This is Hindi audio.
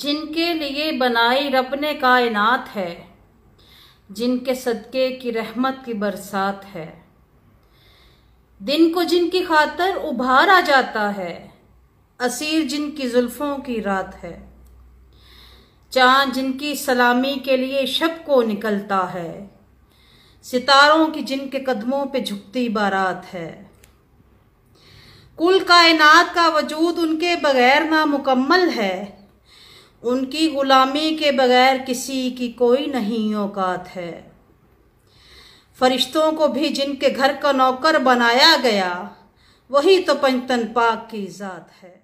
जिनके लिए बनाई रब ने कायनात है जिनके सदक़े की रहमत की बरसात है दिन को जिनकी खातर उभार आ जाता है असीर जिनकी जुल्फ़ों की रात है चांद जिनकी सलामी के लिए शब को निकलता है सितारों की जिनके कदमों पे झुकती बारात है कुल कायनात का वजूद उनके बगैर मुकम्मल है उनकी गुलामी के बगैर किसी की कोई नहीं औकात है फरिश्तों को भी जिनके घर का नौकर बनाया गया वही तो पंचतन पाक की ज़ात है